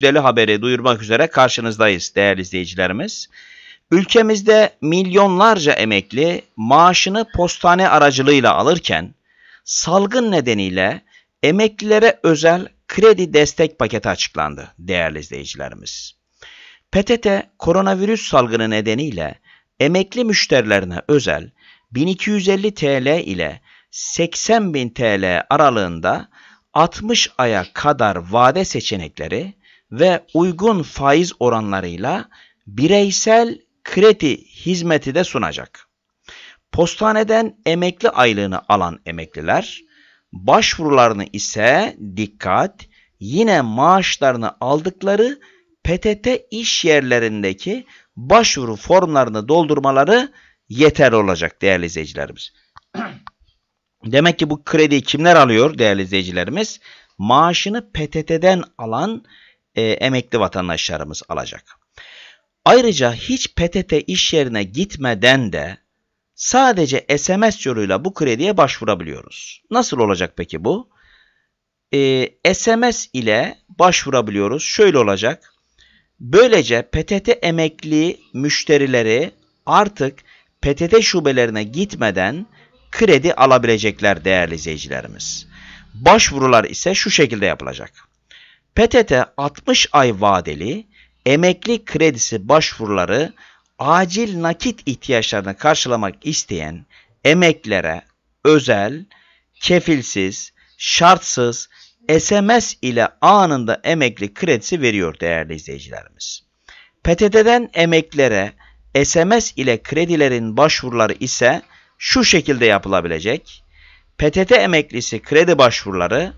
müjdeli haberi duyurmak üzere karşınızdayız değerli izleyicilerimiz. Ülkemizde milyonlarca emekli maaşını postane aracılığıyla alırken salgın nedeniyle emeklilere özel kredi destek paketi açıklandı değerli izleyicilerimiz. PTT koronavirüs salgını nedeniyle emekli müşterilerine özel 1250 TL ile 80.000 TL aralığında 60 aya kadar vade seçenekleri ve uygun faiz oranlarıyla bireysel kredi hizmeti de sunacak. Postaneden emekli aylığını alan emekliler başvurularını ise dikkat yine maaşlarını aldıkları PTT iş yerlerindeki başvuru formlarını doldurmaları yeter olacak değerli izleyicilerimiz. Demek ki bu krediyi kimler alıyor değerli izleyicilerimiz? Maaşını PTT'den alan e, emekli vatandaşlarımız alacak. Ayrıca hiç PTT iş yerine gitmeden de sadece SMS yoluyla bu krediye başvurabiliyoruz. Nasıl olacak peki bu? E, SMS ile başvurabiliyoruz. Şöyle olacak. Böylece PTT emekli müşterileri artık PTT şubelerine gitmeden kredi alabilecekler değerli izleyicilerimiz. Başvurular ise şu şekilde yapılacak. PTT 60 ay vadeli emekli kredisi başvuruları acil nakit ihtiyaçlarını karşılamak isteyen emeklere özel, kefilsiz, şartsız SMS ile anında emekli kredisi veriyor değerli izleyicilerimiz. PTT'den emeklere SMS ile kredilerin başvuruları ise şu şekilde yapılabilecek. PTT emeklisi kredi başvuruları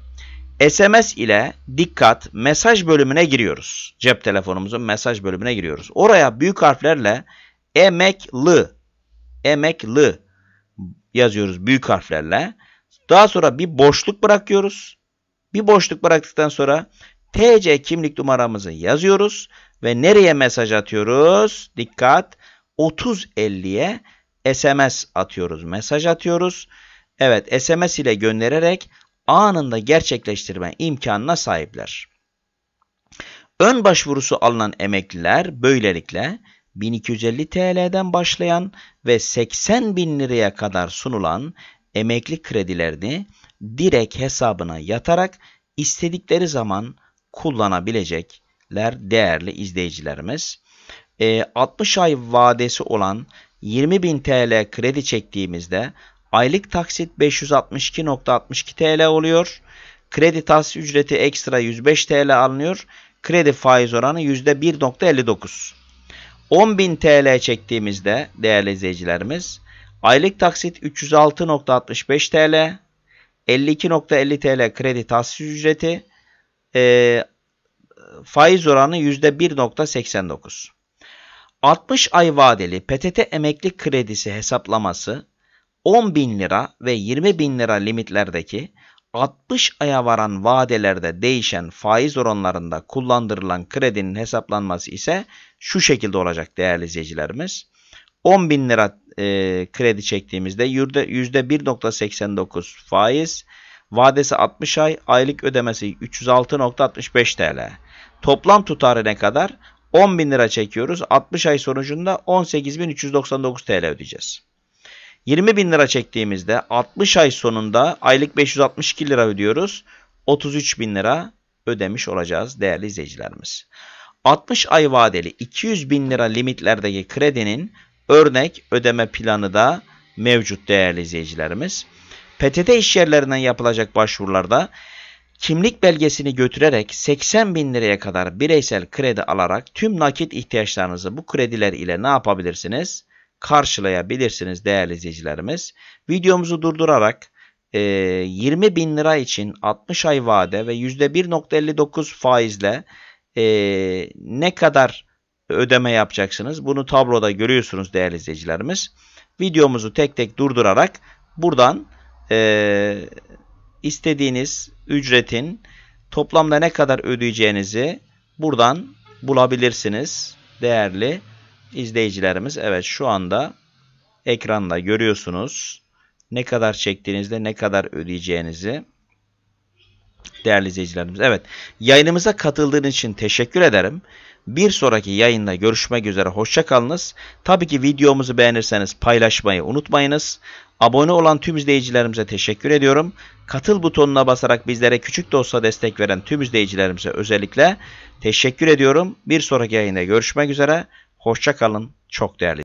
SMS ile dikkat mesaj bölümüne giriyoruz. Cep telefonumuzun mesaj bölümüne giriyoruz. Oraya büyük harflerle emekli emekli yazıyoruz büyük harflerle. Daha sonra bir boşluk bırakıyoruz. Bir boşluk bıraktıktan sonra TC kimlik numaramızı yazıyoruz ve nereye mesaj atıyoruz? Dikkat 3050'ye SMS atıyoruz, mesaj atıyoruz. Evet, SMS ile göndererek anında gerçekleştirme imkanına sahipler. Ön başvurusu alınan emekliler böylelikle 1250 TL'den başlayan ve 80 bin liraya kadar sunulan emekli kredilerini direkt hesabına yatarak istedikleri zaman kullanabilecekler değerli izleyicilerimiz. 60 ee, ay vadesi olan 20 bin TL kredi çektiğimizde Aylık taksit 562.62 TL oluyor. Kredi tahsis ücreti ekstra 105 TL alınıyor. Kredi faiz oranı %1.59. 10.000 TL çektiğimizde değerli izleyicilerimiz aylık taksit 306.65 TL, 52.50 TL kredi tahsis ücreti, e, faiz oranı %1.89. 60 ay vadeli PTT emekli kredisi hesaplaması 10 bin lira ve 20 bin lira limitlerdeki 60 aya varan vadelerde değişen faiz oranlarında kullandırılan kredinin hesaplanması ise şu şekilde olacak değerli izleyicilerimiz. 10 bin lira e, kredi çektiğimizde %1.89 faiz, vadesi 60 ay, aylık ödemesi 306.65 TL. Toplam tutarı ne kadar? 10 bin lira çekiyoruz. 60 ay sonucunda 18.399 TL ödeyeceğiz. 20 bin lira çektiğimizde 60 ay sonunda aylık 562 lira ödüyoruz. 33 bin lira ödemiş olacağız değerli izleyicilerimiz. 60 ay vadeli 200 bin lira limitlerdeki kredinin örnek ödeme planı da mevcut değerli izleyicilerimiz. PTT işyerlerinden yapılacak başvurularda kimlik belgesini götürerek 80 bin liraya kadar bireysel kredi alarak tüm nakit ihtiyaçlarınızı bu krediler ile ne yapabilirsiniz? karşılayabilirsiniz değerli izleyicilerimiz. Videomuzu durdurarak 20 e, bin lira için 60 ay vade ve %1.59 faizle e, ne kadar ödeme yapacaksınız? Bunu tabloda görüyorsunuz değerli izleyicilerimiz. Videomuzu tek tek durdurarak buradan e, istediğiniz ücretin toplamda ne kadar ödeyeceğinizi buradan bulabilirsiniz değerli izleyicilerimiz evet şu anda ekranda görüyorsunuz. Ne kadar çektiğinizde ne kadar ödeyeceğinizi değerli izleyicilerimiz. Evet yayınımıza katıldığınız için teşekkür ederim. Bir sonraki yayında görüşmek üzere hoşçakalınız. Tabii ki videomuzu beğenirseniz paylaşmayı unutmayınız. Abone olan tüm izleyicilerimize teşekkür ediyorum. Katıl butonuna basarak bizlere küçük de olsa destek veren tüm izleyicilerimize özellikle teşekkür ediyorum. Bir sonraki yayında görüşmek üzere. Hoşçakalın, Çok değerli